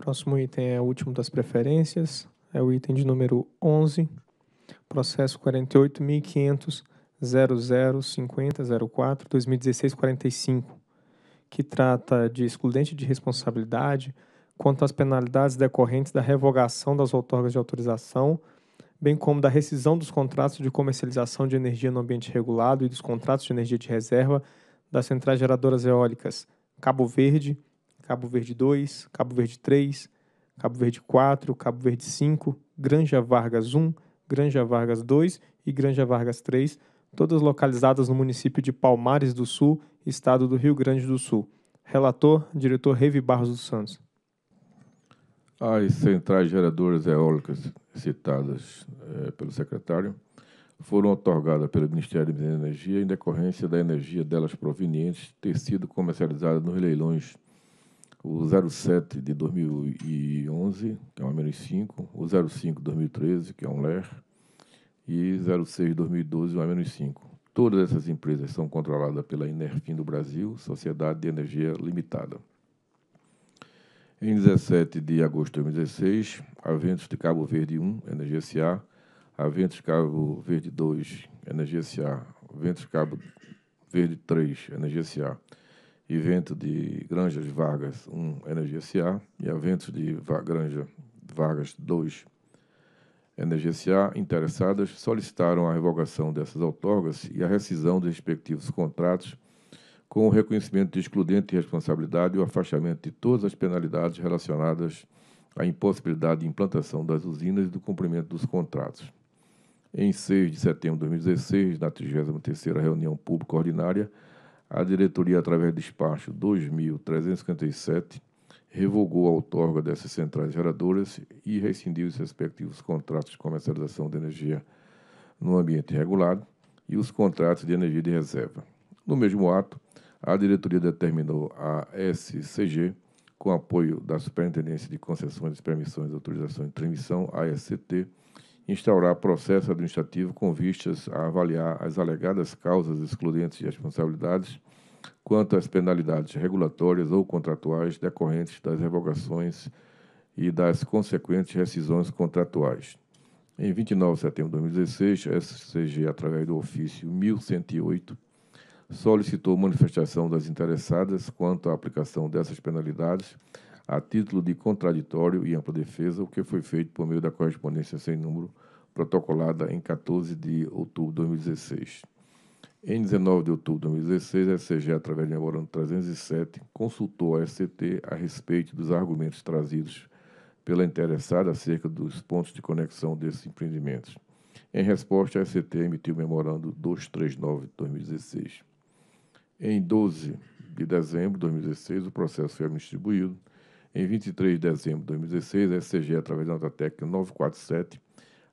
Próximo item é o último das preferências, é o item de número 11, processo 48.500.0050.04.2016.45, que trata de excludente de responsabilidade quanto às penalidades decorrentes da revogação das outorgas de autorização, bem como da rescisão dos contratos de comercialização de energia no ambiente regulado e dos contratos de energia de reserva das centrais geradoras eólicas Cabo Verde, Cabo Verde 2, Cabo Verde 3, Cabo Verde 4, Cabo Verde 5, Granja Vargas 1, Granja Vargas 2 e Granja Vargas 3, todas localizadas no município de Palmares do Sul, estado do Rio Grande do Sul. Relator, diretor Revi Barros dos Santos. As centrais geradoras eólicas citadas é, pelo secretário foram otorgadas pelo Ministério da Energia em decorrência da energia delas provenientes ter sido comercializada nos leilões o 07 de 2011, que é um Américas 5, o 05 de 2013, que é um LER, e 06 de 2012, um Américas 5. Todas essas empresas são controladas pela Enerfim do Brasil, Sociedade de Energia Limitada. Em 17 de agosto de 2016, a Ventos de Cabo Verde 1, Energia SA, a Ventos de Cabo Verde 2, Energia SA, Ventos de Cabo Verde 3, Energia SA, e Vento de Granjas Vargas 1 um, Energia SA e a Ventos de Va Granja Vargas 2 Energia SA interessadas solicitaram a revogação dessas outorgas e a rescisão dos respectivos contratos com o reconhecimento de excludente responsabilidade e o afastamento de todas as penalidades relacionadas à impossibilidade de implantação das usinas e do cumprimento dos contratos. Em 6 de setembro de 2016, na 33ª reunião pública ordinária, a diretoria, através do despacho 2357, revogou a outorga dessas centrais geradoras e rescindiu os respectivos contratos de comercialização de energia no ambiente regulado e os contratos de energia de reserva. No mesmo ato, a diretoria determinou a SCG, com apoio da Superintendência de Concessões, Permissões e Autorizações de Transmissão, a SCT, instaurar processo administrativo com vistas a avaliar as alegadas causas excludentes de responsabilidades quanto às penalidades regulatórias ou contratuais decorrentes das revogações e das consequentes rescisões contratuais. Em 29 de setembro de 2016, a SCG, através do ofício 1108, solicitou manifestação das interessadas quanto à aplicação dessas penalidades a título de contraditório e ampla defesa, o que foi feito por meio da correspondência sem número protocolada em 14 de outubro de 2016. Em 19 de outubro de 2016, a SCG, através de memorando 307, consultou a SCT a respeito dos argumentos trazidos pela interessada acerca dos pontos de conexão desses empreendimentos. Em resposta, a SCT emitiu o memorando 239 de 2016. Em 12 de dezembro de 2016, o processo foi distribuído. Em 23 de dezembro de 2016, a SCG, através da nota técnica 947,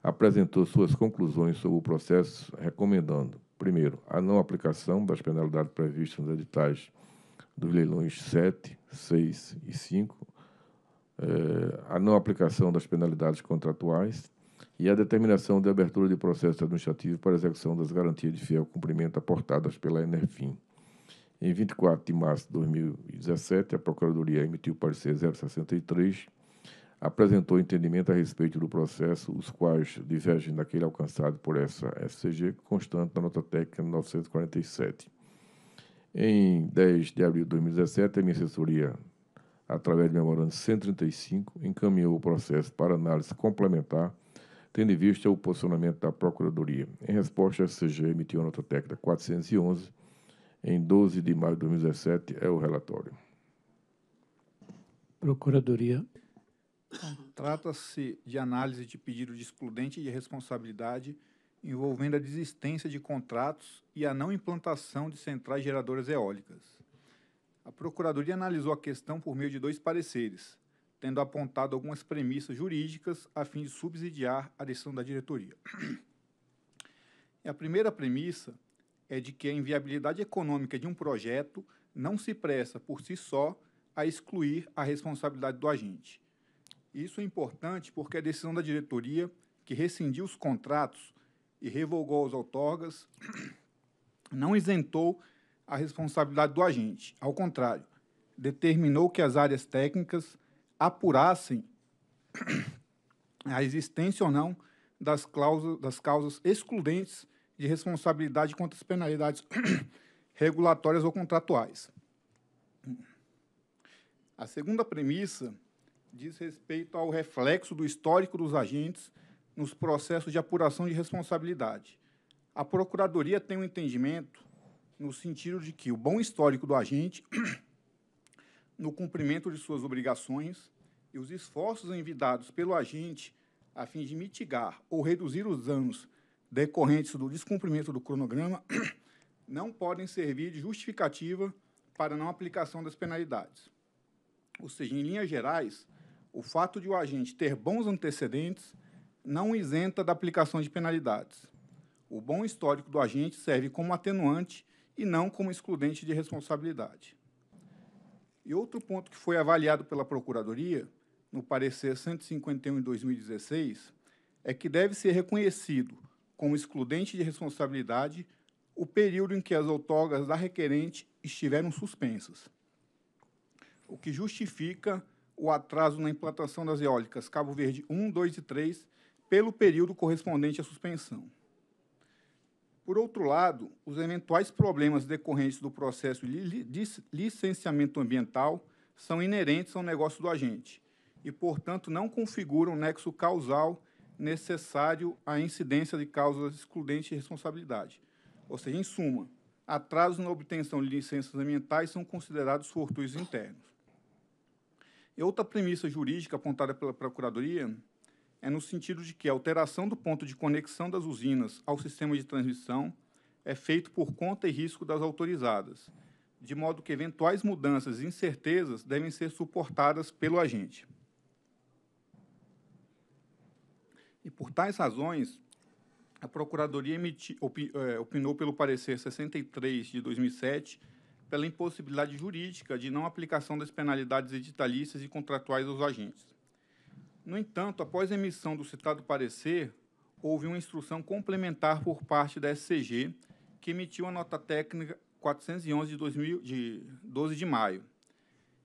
apresentou suas conclusões sobre o processo, recomendando Primeiro, a não aplicação das penalidades previstas nos editais dos leilões 7, 6 e 5, eh, a não aplicação das penalidades contratuais e a determinação de abertura de processo administrativo para execução das garantias de fiel cumprimento aportadas pela Enerfim. Em 24 de março de 2017, a Procuradoria emitiu o parecer 063, apresentou entendimento a respeito do processo, os quais divergem daquele alcançado por essa SCG, constante na nota técnica 947. Em 10 de abril de 2017, a minha assessoria, através do memorando 135, encaminhou o processo para análise complementar, tendo em vista o posicionamento da Procuradoria. Em resposta, a SCG emitiu a nota técnica 411, em 12 de maio de 2017, é o relatório. Procuradoria Trata-se de análise de pedido de excludente de responsabilidade envolvendo a desistência de contratos e a não implantação de centrais geradoras eólicas. A Procuradoria analisou a questão por meio de dois pareceres, tendo apontado algumas premissas jurídicas a fim de subsidiar a decisão da diretoria. a primeira premissa é de que a inviabilidade econômica de um projeto não se presta por si só a excluir a responsabilidade do agente isso é importante porque é a decisão da diretoria, que rescindiu os contratos e revogou as outorgas, não isentou a responsabilidade do agente. Ao contrário, determinou que as áreas técnicas apurassem a existência ou não das, das causas excludentes de responsabilidade contra as penalidades regulatórias ou contratuais. A segunda premissa diz respeito ao reflexo do histórico dos agentes nos processos de apuração de responsabilidade. A Procuradoria tem um entendimento no sentido de que o bom histórico do agente, no cumprimento de suas obrigações e os esforços envidados pelo agente a fim de mitigar ou reduzir os danos decorrentes do descumprimento do cronograma, não podem servir de justificativa para não aplicação das penalidades. Ou seja, em linhas gerais, o fato de o agente ter bons antecedentes não isenta da aplicação de penalidades. O bom histórico do agente serve como atenuante e não como excludente de responsabilidade. E outro ponto que foi avaliado pela Procuradoria, no parecer 151 de 2016, é que deve ser reconhecido como excludente de responsabilidade o período em que as outorgas da requerente estiveram suspensas, o que justifica o atraso na implantação das eólicas Cabo Verde 1, 2 e 3 pelo período correspondente à suspensão. Por outro lado, os eventuais problemas decorrentes do processo de licenciamento ambiental são inerentes ao negócio do agente e, portanto, não configuram nexo causal necessário à incidência de causas excludentes de responsabilidade. Ou seja, em suma, atrasos na obtenção de licenças ambientais são considerados fortuitos internos. E outra premissa jurídica apontada pela Procuradoria é no sentido de que a alteração do ponto de conexão das usinas ao sistema de transmissão é feito por conta e risco das autorizadas, de modo que eventuais mudanças e incertezas devem ser suportadas pelo agente. E por tais razões, a Procuradoria emitiu é, opinou pelo parecer 63 de 2007 pela impossibilidade jurídica de não aplicação das penalidades editalícias e contratuais aos agentes. No entanto, após a emissão do citado parecer, houve uma instrução complementar por parte da SCG, que emitiu a nota técnica 411 de, 2000, de 12 de maio.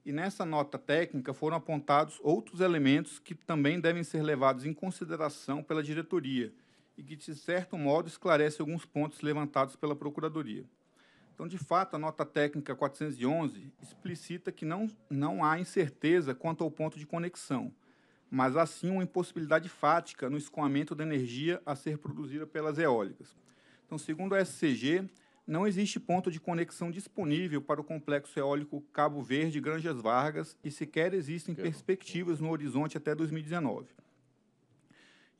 E nessa nota técnica foram apontados outros elementos que também devem ser levados em consideração pela diretoria e que, de certo modo, esclarece alguns pontos levantados pela Procuradoria. Então, de fato, a nota técnica 411 explicita que não, não há incerteza quanto ao ponto de conexão, mas há sim uma impossibilidade fática no escoamento da energia a ser produzida pelas eólicas. Então, segundo a SCG, não existe ponto de conexão disponível para o complexo eólico Cabo Verde Granjas Vargas e sequer existem perspectivas no horizonte até 2019.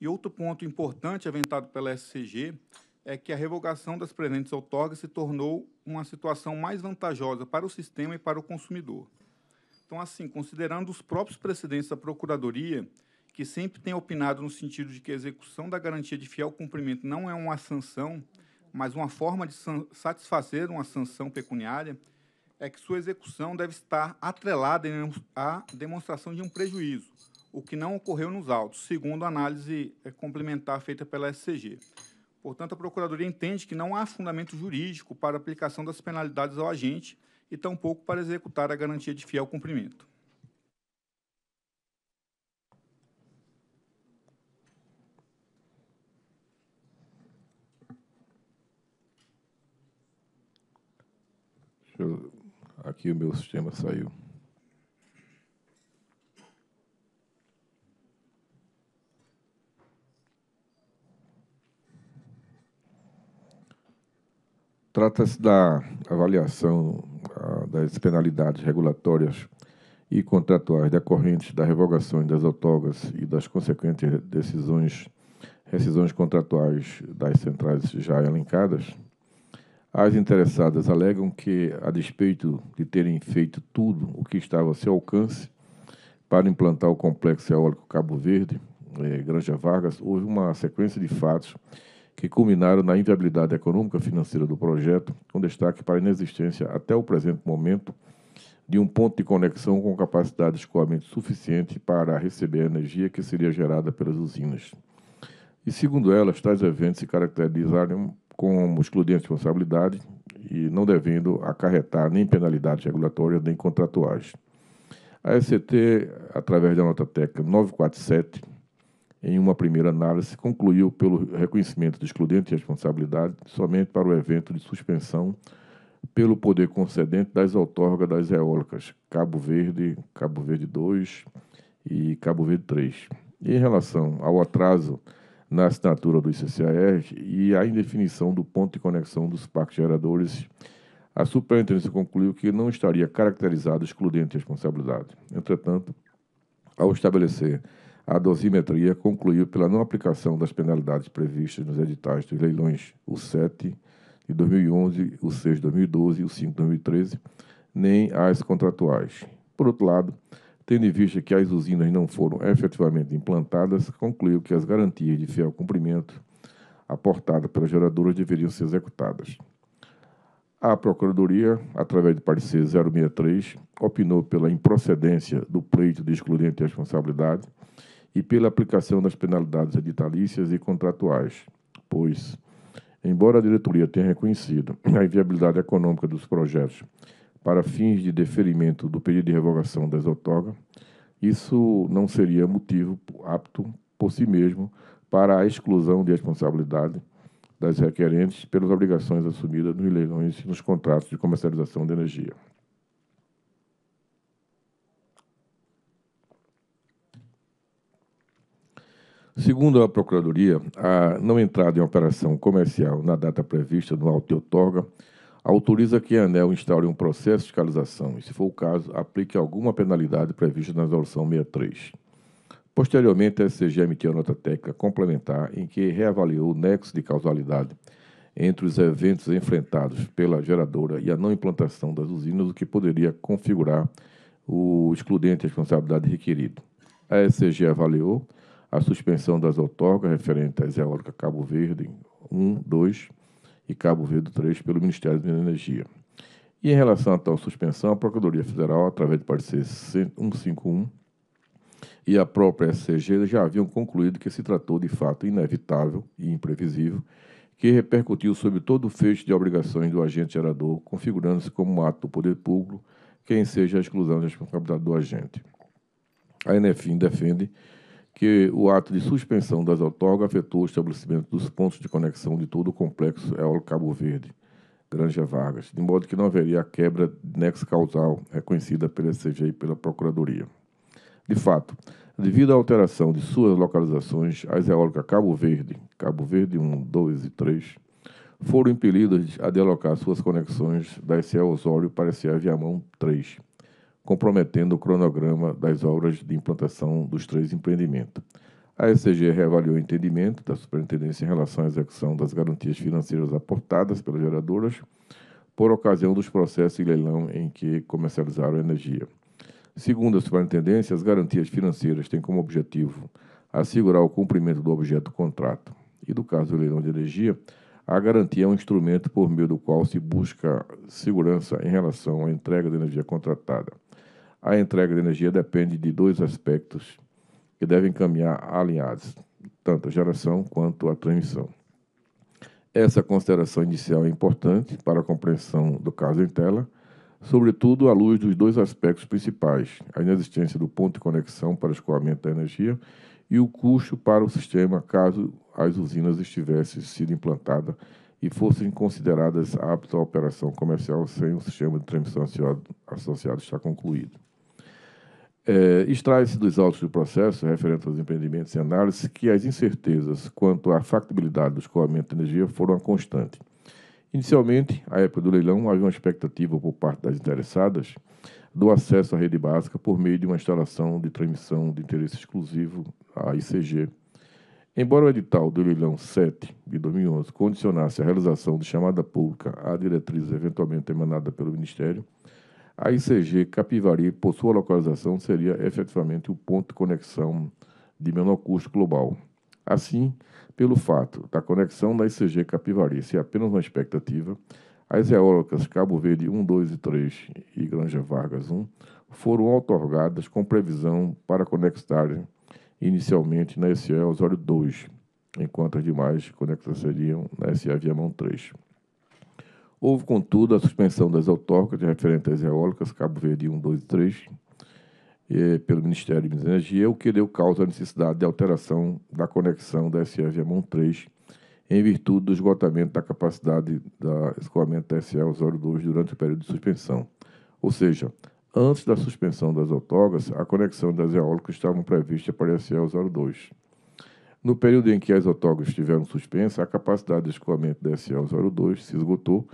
E outro ponto importante aventado pela SCG é que a revogação das presentes outorgas se tornou uma situação mais vantajosa para o sistema e para o consumidor. Então, assim, considerando os próprios precedentes da Procuradoria, que sempre tem opinado no sentido de que a execução da garantia de fiel cumprimento não é uma sanção, mas uma forma de satisfazer uma sanção pecuniária, é que sua execução deve estar atrelada à demonstração de um prejuízo, o que não ocorreu nos autos, segundo a análise é, complementar feita pela SCG. Portanto, a Procuradoria entende que não há fundamento jurídico para a aplicação das penalidades ao agente e tampouco para executar a garantia de fiel cumprimento. Aqui o meu sistema saiu. Trata-se da avaliação ah, das penalidades regulatórias e contratuais decorrentes da revogação das outorgas e das consequentes decisões, rescisões contratuais das centrais já elencadas, as interessadas alegam que, a despeito de terem feito tudo o que estava a seu alcance para implantar o complexo eólico Cabo Verde, eh, Granja Vargas, houve uma sequência de fatos que culminaram na inviabilidade econômica financeira do projeto, com destaque para a inexistência, até o presente momento, de um ponto de conexão com capacidade de escoamento suficiente para receber a energia que seria gerada pelas usinas. E, segundo elas, tais eventos se caracterizaram como excludentes de responsabilidade e não devendo acarretar nem penalidades regulatórias nem contratuais. A ECT, através da nota técnica 947, em uma primeira análise, concluiu pelo reconhecimento do excludente de responsabilidade somente para o evento de suspensão pelo poder concedente das outorgas das eólicas Cabo Verde, Cabo Verde 2 e Cabo Verde 3. Em relação ao atraso na assinatura do ICCAR e à indefinição do ponto de conexão dos parques geradores, a superintendência concluiu que não estaria caracterizado excludente de responsabilidade. Entretanto, ao estabelecer a dosimetria concluiu pela não aplicação das penalidades previstas nos editais dos leilões o 7 de 2011, o 6 de 2012 e o 5 de 2013, nem as contratuais. Por outro lado, tendo em vista que as usinas não foram efetivamente implantadas, concluiu que as garantias de fiel cumprimento aportadas pelas geradoras deveriam ser executadas. A Procuradoria, através do parecer 063, opinou pela improcedência do pleito de excludente responsabilidade, e pela aplicação das penalidades editalícias e contratuais, pois, embora a diretoria tenha reconhecido a inviabilidade econômica dos projetos para fins de deferimento do pedido de revogação das outorgas, isso não seria motivo apto por si mesmo para a exclusão de responsabilidade das requerentes pelas obrigações assumidas nos leilões e nos contratos de comercialização de energia. Segundo a Procuradoria, a não entrada em operação comercial na data prevista no auto de outorga autoriza que a ANEL instaure um processo de fiscalização e, se for o caso, aplique alguma penalidade prevista na Resolução 63. Posteriormente, a SCG emitiu a nota técnica complementar em que reavaliou o nexo de causalidade entre os eventos enfrentados pela geradora e a não implantação das usinas, o que poderia configurar o excludente de responsabilidade requerido. A SCG avaliou a suspensão das outorgas referentes às eólicas Cabo Verde 1, 2 e Cabo Verde 3 pelo Ministério da Energia. E em relação à tal suspensão, a Procuradoria Federal, através do parecer 151, e a própria SCG já haviam concluído que se tratou de fato inevitável e imprevisível, que repercutiu sobre todo o fecho de obrigações do agente gerador, configurando-se como um ato do poder público, quem seja a exclusão da responsabilidade do agente. A Enefim defende que o ato de suspensão das outorgas afetou o estabelecimento dos pontos de conexão de todo o complexo eólico Cabo Verde, Granja Vargas, de modo que não haveria a quebra de nexo causal reconhecida pela CG e pela Procuradoria. De fato, devido à alteração de suas localizações, as eólicas Cabo Verde, Cabo Verde 1, 2 e 3, foram impelidas a deslocar suas conexões da SE Osório para a SE Viamão 3, comprometendo o cronograma das obras de implantação dos três empreendimentos. A ECG reavaliou o entendimento da superintendência em relação à execução das garantias financeiras aportadas pelas geradoras por ocasião dos processos de leilão em que comercializaram a energia. Segundo a superintendência, as garantias financeiras têm como objetivo assegurar o cumprimento do objeto do contrato e, do caso do leilão de energia, a garantia é um instrumento por meio do qual se busca segurança em relação à entrega da energia contratada. A entrega de energia depende de dois aspectos que devem caminhar alinhados, tanto a geração quanto a transmissão. Essa consideração inicial é importante para a compreensão do caso em tela, sobretudo à luz dos dois aspectos principais: a inexistência do ponto de conexão para escoamento da energia e o custo para o sistema caso as usinas estivessem sido implantadas e fossem consideradas aptas à operação comercial sem o sistema de transmissão associado, associado estar concluído. É, Extrai-se dos autos do processo, referente aos empreendimentos e análise, que as incertezas quanto à factibilidade do escoamento de energia foram a constante. Inicialmente, à época do leilão, havia uma expectativa por parte das interessadas do acesso à rede básica por meio de uma instalação de transmissão de interesse exclusivo, a ICG. Embora o edital do leilão 7 de 2011 condicionasse a realização de chamada pública à diretriz eventualmente emanada pelo Ministério, a ICG Capivari, por sua localização, seria efetivamente o ponto de conexão de menor custo global. Assim, pelo fato da conexão da ICG Capivari ser apenas uma expectativa, as eólicas Cabo Verde 1, 2 e 3 e Granja Vargas 1 foram otorgadas com previsão para conectarem inicialmente na SE Osório 2, enquanto as demais conexões seriam na SE Viamão 3. Houve, contudo, a suspensão das de referentes às eólicas Cabo Verde 1, 2 e 3 pelo Ministério de Minas e Energia, o que deu causa à necessidade de alteração da conexão da SE Viamão 3 em virtude do esgotamento da capacidade da escoamento da SE 02 durante o período de suspensão. Ou seja, antes da suspensão das outorgas, a conexão das eólicas estava prevista para a SE 02. No período em que as autógrafas estiveram suspensas, a capacidade de escoamento da SE 02 se esgotou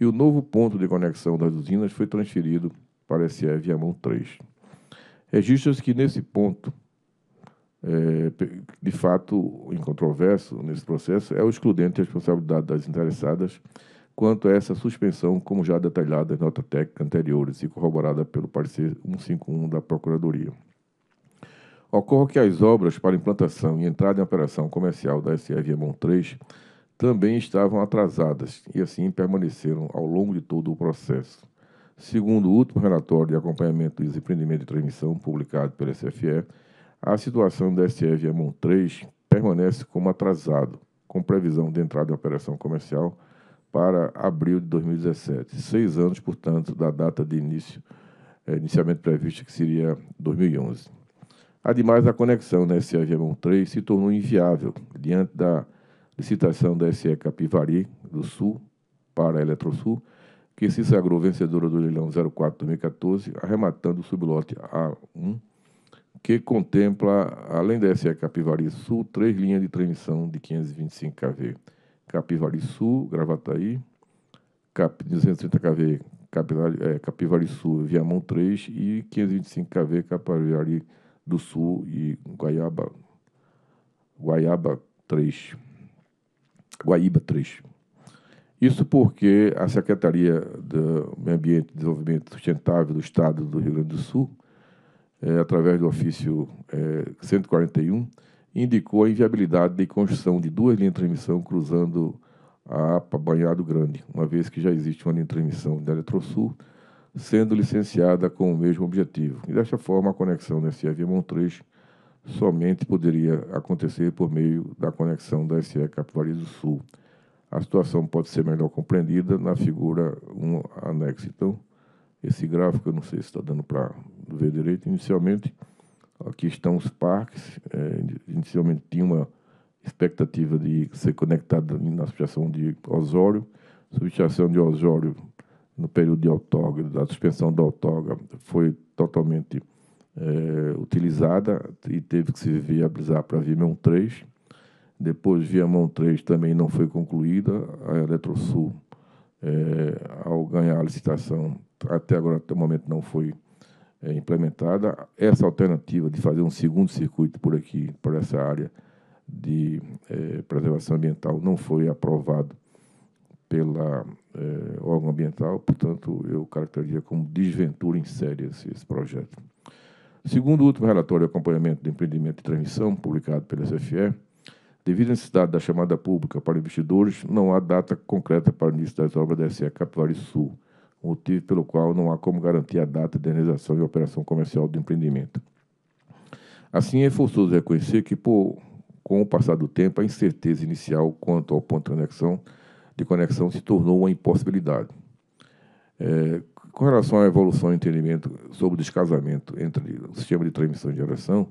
e o novo ponto de conexão das usinas foi transferido para a SE Viamão 3. Registra-se que nesse ponto, é, de fato, incontroverso nesse processo, é o excludente de responsabilidade das interessadas quanto a essa suspensão, como já detalhada em nota técnica anteriores e corroborada pelo parecer 151 da Procuradoria. Ocorre que as obras para implantação e entrada em operação comercial da SE Viamão 3 também estavam atrasadas e assim permaneceram ao longo de todo o processo. Segundo o último relatório de acompanhamento do empreendimento de transmissão publicado pela SFE, a situação da STF Viamão 3 permanece como atrasado, com previsão de entrada em operação comercial para abril de 2017, seis anos, portanto, da data de início, eh, inicialmente prevista, que seria 2011. Ademais, a conexão na STF Viamão 3 se tornou inviável diante da licitação da SE Capivari do Sul para a Eletrosul, que se sagrou vencedora do leilão 04-2014, arrematando o sublote A1, que contempla, além da SE Capivari Sul, três linhas de transmissão de 525 kV. Capivari Sul, Gravataí, 230 kV Capivari, é, Capivari Sul, Viamão 3 e 525 kV Capivari do Sul e Guaiaba, Guaiaba 3. Guaíba 3. Isso porque a Secretaria do Meio Ambiente e Desenvolvimento Sustentável do Estado do Rio Grande do Sul, é, através do ofício é, eh, 141, indicou a inviabilidade de construção de duas linhas de transmissão cruzando a APA Banhado Grande, uma vez que já existe uma linha de transmissão da Eletrosul, sendo licenciada com o mesmo objetivo. E desta forma, a conexão nesse Avião Via somente poderia acontecer por meio da conexão da SE Capivari do Sul. A situação pode ser melhor compreendida na figura 1 anexo. Então, esse gráfico, eu não sei se está dando para ver direito, inicialmente, aqui estão os parques, é, inicialmente tinha uma expectativa de ser conectada na associação de Osório, associação de Osório, no período de autógrafo, da suspensão da autógrafo, foi totalmente é, utilizada e teve que se viabilizar para a Viamão 3. Depois, Viamão 3 também não foi concluída. A Eletrosul, é, ao ganhar a licitação, até agora, até o momento, não foi é, implementada. Essa alternativa de fazer um segundo circuito por aqui, por essa área de preservação ambiental, não foi aprovado pela órgão ambiental, portanto, eu caracterizaria como desventura em série esse, esse projeto. Segundo o último relatório de acompanhamento do empreendimento de transmissão, publicado pela SFE, devido à necessidade da chamada pública para investidores, não há data concreta para o início das obras da SE Capivari Sul, motivo pelo qual não há como garantir a data de realização e operação comercial do empreendimento. Assim, é forçoso reconhecer que, por, com o passar do tempo, a incerteza inicial quanto ao ponto de conexão, de conexão se tornou uma impossibilidade. É, com relação à evolução e entendimento sobre o descasamento entre o sistema de transmissão e geração,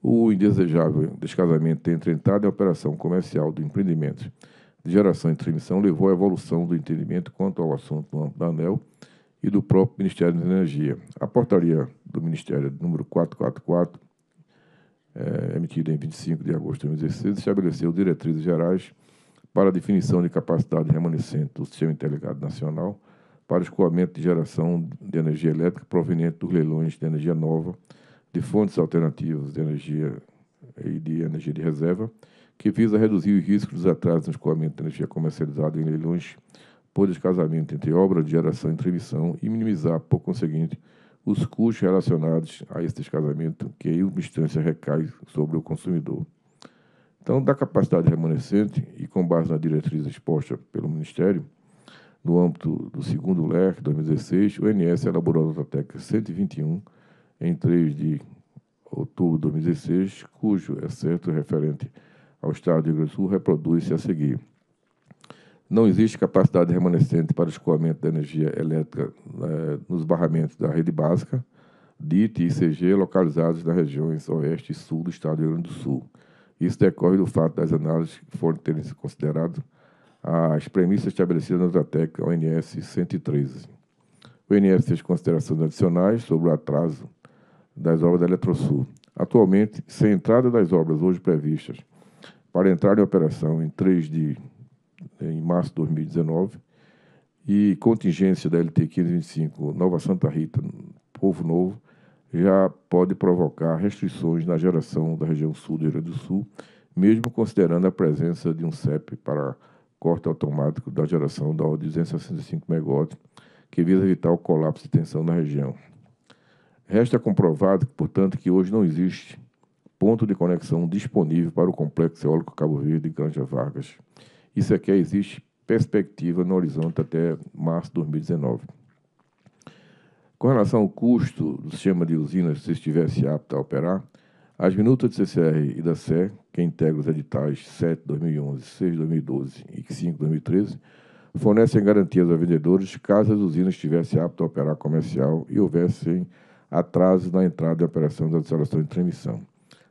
o indesejável descasamento entre entrada e operação comercial do empreendimento de geração e transmissão levou à evolução do entendimento quanto ao assunto no da ANEL e do próprio Ministério da Energia. A portaria do Ministério número 444, é, eh, emitida em 25 de agosto de 2016, estabeleceu diretrizes gerais para a definição de capacidade remanescente do Sistema Interligado Nacional para o escoamento de geração de energia elétrica proveniente dos leilões de energia nova, de fontes alternativas de energia e de energia de reserva, que visa reduzir os riscos dos atrasos no escoamento de energia comercializada em leilões por descasamento entre obra de geração e transmissão e minimizar, por conseguinte, os custos relacionados a esse descasamento, que em instância recai sobre o consumidor. Então, da capacidade remanescente e com base na diretriz exposta pelo Ministério, no âmbito do segundo LERC 2016, o INS elaborou a nota técnica 121, em 3 de outubro de 2016, cujo excerto referente ao Estado do Rio Grande do Sul reproduz-se a seguir. Não existe capacidade remanescente para escoamento da energia elétrica eh, nos barramentos da rede básica, DIT e ICG, localizados nas regiões oeste e sul do Estado do Rio Grande do Sul. Isso decorre do fato das análises que foram terem se considerado as premissas estabelecidas na Zatec ONS 113. O ONS fez considerações adicionais sobre o atraso das obras da Eletrosul. Atualmente, sem entrada das obras hoje previstas para entrar em operação em 3 de em março de 2019 e contingência da LT 1525 Nova Santa Rita, Povo Novo, já pode provocar restrições na geração da região sul do Rio Grande do Sul, mesmo considerando a presença de um CEP para corte automático da geração da ordem 265 MW, que visa evitar o colapso de tensão na região. Resta comprovado, portanto, que hoje não existe ponto de conexão disponível para o complexo eólico Cabo Verde e Granja Vargas. E que é, existe perspectiva no horizonte até março de 2019. Com relação ao custo do sistema de usinas, se estivesse apto a operar, as minutas do CCR e da SE, que integram os editais 7 2011, 6 2012 e 5 2013, fornecem garantias a vendedores caso as usinas estivessem aptas a operar comercial e houvessem atrasos na entrada e operação da instalação de transmissão.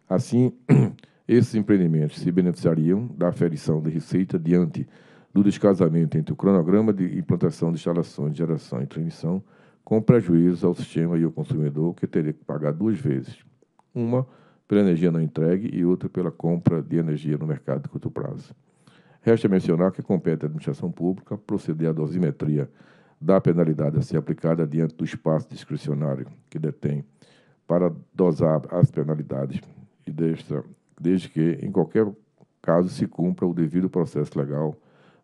Assim, esses empreendimentos se beneficiariam da aferição de receita diante do descasamento entre o cronograma de implantação de instalações de geração e transmissão, com prejuízo ao sistema e ao consumidor, que teria que pagar duas vezes. Uma, pela energia não entregue e outra pela compra de energia no mercado de curto prazo. Resta mencionar que compete à administração pública proceder à dosimetria da penalidade a ser aplicada diante do espaço discricionário que detém para dosar as penalidades, e desta, desde que, em qualquer caso, se cumpra o devido processo legal,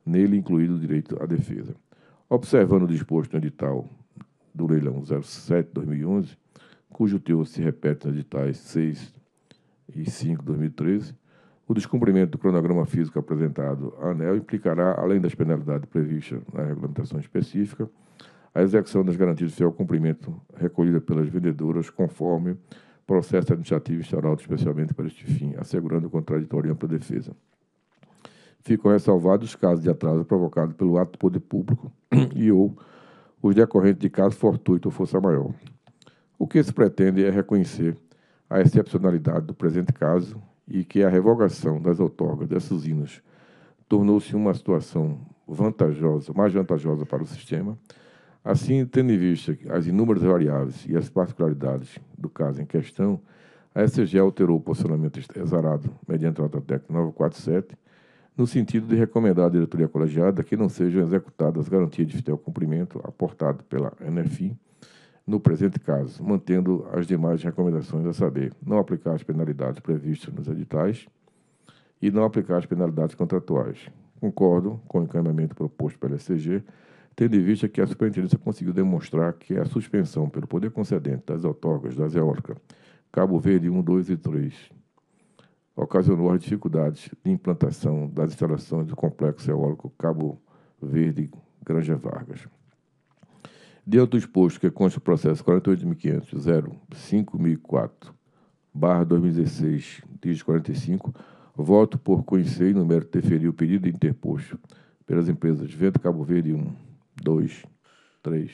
nele incluído o direito à defesa. Observando o disposto no edital do leilão 07-2011, cujo teor se repete nos editais 6 e 2005, 2013, o descumprimento do cronograma físico apresentado à ANEL implicará, além das penalidades previstas na regulamentação específica, a execução das garantias de fiel cumprimento recolhida pelas vendedoras conforme processo administrativo instaurado especialmente para este fim, assegurando o contraditório e ampla defesa. Ficam ressalvados os casos de atraso provocado pelo ato do poder público e ou os decorrentes de caso fortuito ou força maior. O que se pretende é reconhecer a excepcionalidade do presente caso e que a revogação das outorgas dessas usinas tornou-se uma situação vantajosa, mais vantajosa para o sistema, assim tendo em vista as inúmeras variáveis e as particularidades do caso em questão, a SG alterou o posicionamento exarado mediante a nota técnica 947, no sentido de recomendar à diretoria colegiada que não sejam executadas as garantias de fiel cumprimento aportado pela NFI no presente caso, mantendo as demais recomendações a saber, não aplicar as penalidades previstas nos editais e não aplicar as penalidades contratuais. Concordo com o encaminhamento proposto pela SCG, tendo em vista que a superintendência conseguiu demonstrar que a suspensão pelo poder concedente das outorgas das eólicas Cabo Verde 1, 2 e 3 ocasionou as dificuldades de implantação das instalações do complexo eólico Cabo Verde Granja Vargas. Dentro do exposto que é consta o processo 48.500.05004, barra 2016, diz 45, voto por conhecer e no mérito deferir o pedido interposto pelas empresas Vento Cabo Verde 1, 2, 3,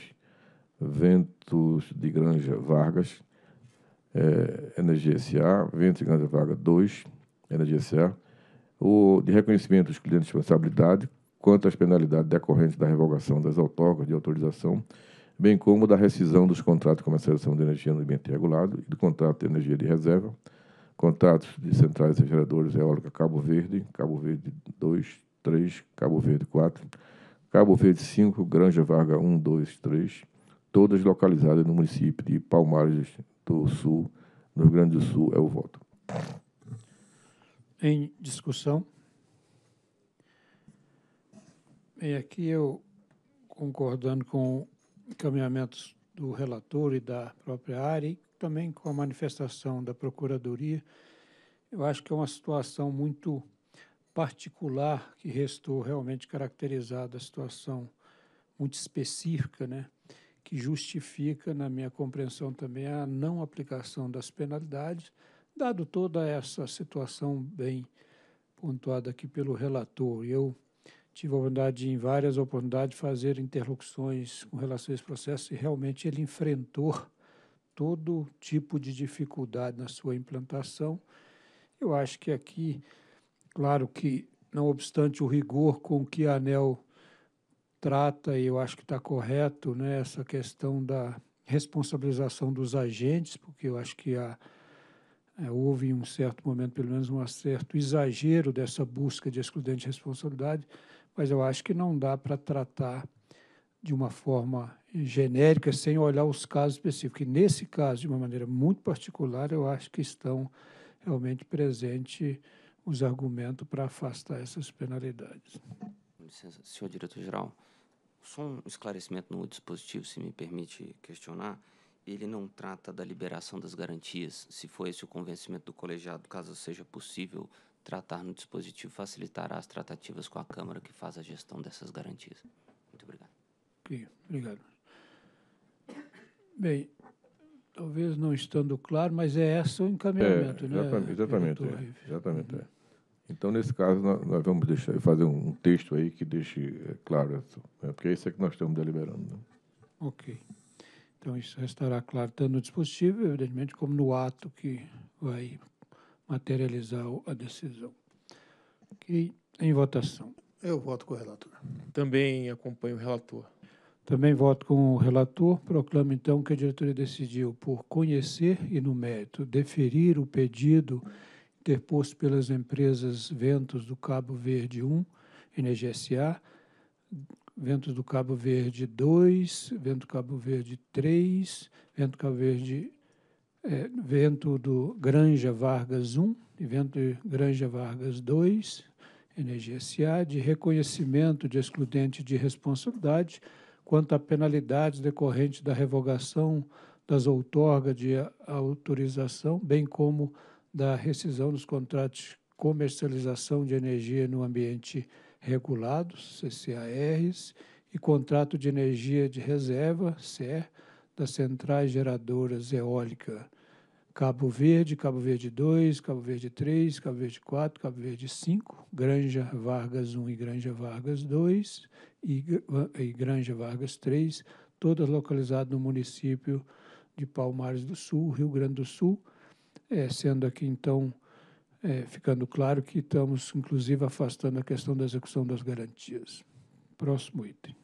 Ventos de Granja Vargas, é, Energia Ventos de Granja Vargas 2, NGSA, o de reconhecimento dos clientes de responsabilidade quanto às penalidades decorrentes da revogação das autógrafas de autorização bem como da rescisão dos contratos de comercialização de energia no ambiente regulado e do contrato de energia de reserva, contratos de centrais e geradores eólica Cabo Verde, Cabo Verde 2, 3, Cabo Verde 4, Cabo Verde 5, Granja Varga 1, 2, 3, todas localizadas no município de Palmares do Sul, no Rio Grande do Sul, é o voto. Em discussão. Bem, aqui eu, concordando com encaminhamentos do relator e da própria área, e também com a manifestação da Procuradoria, eu acho que é uma situação muito particular que restou realmente caracterizada, a situação muito específica, né, que justifica, na minha compreensão também, a não aplicação das penalidades, dado toda essa situação bem pontuada aqui pelo relator. Eu tive a oportunidade, em várias oportunidades, de fazer interlocuções com relação a esse processo e realmente ele enfrentou todo tipo de dificuldade na sua implantação. Eu acho que aqui, claro que, não obstante o rigor com que a ANEL trata, e eu acho que está correto, né, essa questão da responsabilização dos agentes, porque eu acho que a, é, houve em um certo momento, pelo menos, um certo exagero dessa busca de excludente de responsabilidade mas eu acho que não dá para tratar de uma forma genérica, sem olhar os casos específicos. E nesse caso, de uma maneira muito particular, eu acho que estão realmente presentes os argumentos para afastar essas penalidades. Com licença, senhor diretor-geral, só um esclarecimento no dispositivo, se me permite questionar. Ele não trata da liberação das garantias, se for esse o convencimento do colegiado, caso seja possível tratar no dispositivo facilitará as tratativas com a Câmara que faz a gestão dessas garantias. Muito obrigado. Ok, obrigado. Bem, talvez não estando claro, mas é esse o encaminhamento, é, exatamente, né? Exatamente, é, exatamente. É. é. Uhum. Então, nesse caso, nós, nós vamos deixar, fazer um texto aí que deixe é, claro isso, né? porque é isso que nós estamos deliberando. Né? Ok. Então, isso estará claro tanto no dispositivo, evidentemente, como no ato que vai materializar a decisão. Ok? Em votação. Eu voto com o relator. Também acompanho o relator. Também voto com o relator. Proclamo, então, que a diretoria decidiu, por conhecer e no mérito, deferir o pedido interposto pelas empresas Ventos do Cabo Verde 1, NGSA, Ventos do Cabo Verde 2, Vento Cabo Verde 3, Vento Cabo Verde é, vento do Granja Vargas 1 e vento de Granja Vargas 2, energia SA, de reconhecimento de excludente de responsabilidade quanto a penalidades decorrentes da revogação das outorgas de autorização, bem como da rescisão dos contratos de comercialização de energia no ambiente regulado, CCARs, e contrato de energia de reserva, CER, das centrais geradoras eólica Cabo Verde, Cabo Verde 2, Cabo Verde 3, Cabo Verde 4, Cabo Verde 5, Granja Vargas 1 e Granja Vargas 2 e, e Granja Vargas 3, todas localizadas no município de Palmares do Sul, Rio Grande do Sul, é, sendo aqui então é, ficando claro que estamos inclusive afastando a questão da execução das garantias. Próximo item.